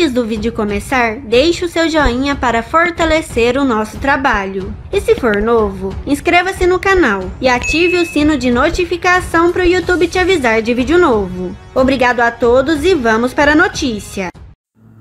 Antes do vídeo começar, deixe o seu joinha para fortalecer o nosso trabalho. E se for novo, inscreva-se no canal e ative o sino de notificação para o YouTube te avisar de vídeo novo. Obrigado a todos e vamos para a notícia.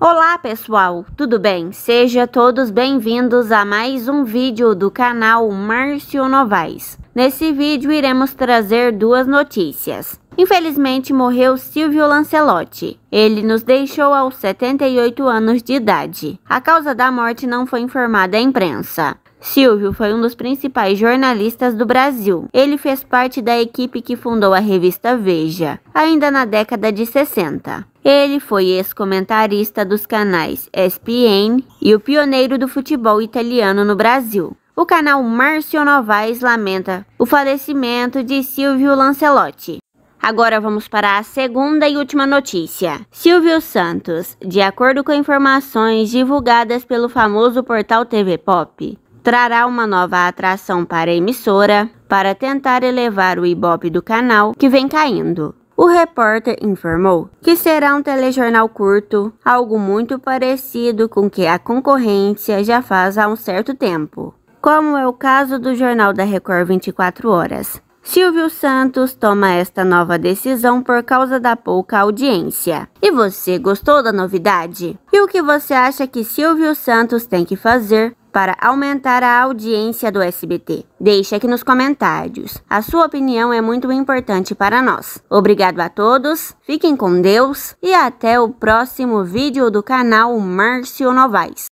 Olá pessoal, tudo bem? Sejam todos bem-vindos a mais um vídeo do canal Márcio Novaes. Nesse vídeo iremos trazer duas notícias. Infelizmente, morreu Silvio Lancelotti. Ele nos deixou aos 78 anos de idade. A causa da morte não foi informada à imprensa. Silvio foi um dos principais jornalistas do Brasil. Ele fez parte da equipe que fundou a revista Veja, ainda na década de 60. Ele foi ex-comentarista dos canais ESPN e o pioneiro do futebol italiano no Brasil. O canal Márcio Novaes lamenta o falecimento de Silvio Lancelotti. Agora vamos para a segunda e última notícia. Silvio Santos, de acordo com informações divulgadas pelo famoso portal TV Pop, trará uma nova atração para a emissora para tentar elevar o ibope do canal, que vem caindo. O repórter informou que será um telejornal curto, algo muito parecido com o que a concorrência já faz há um certo tempo, como é o caso do jornal da Record 24 Horas, Silvio Santos toma esta nova decisão por causa da pouca audiência. E você gostou da novidade? E o que você acha que Silvio Santos tem que fazer para aumentar a audiência do SBT? Deixe aqui nos comentários. A sua opinião é muito importante para nós. Obrigado a todos, fiquem com Deus e até o próximo vídeo do canal Márcio Novaes.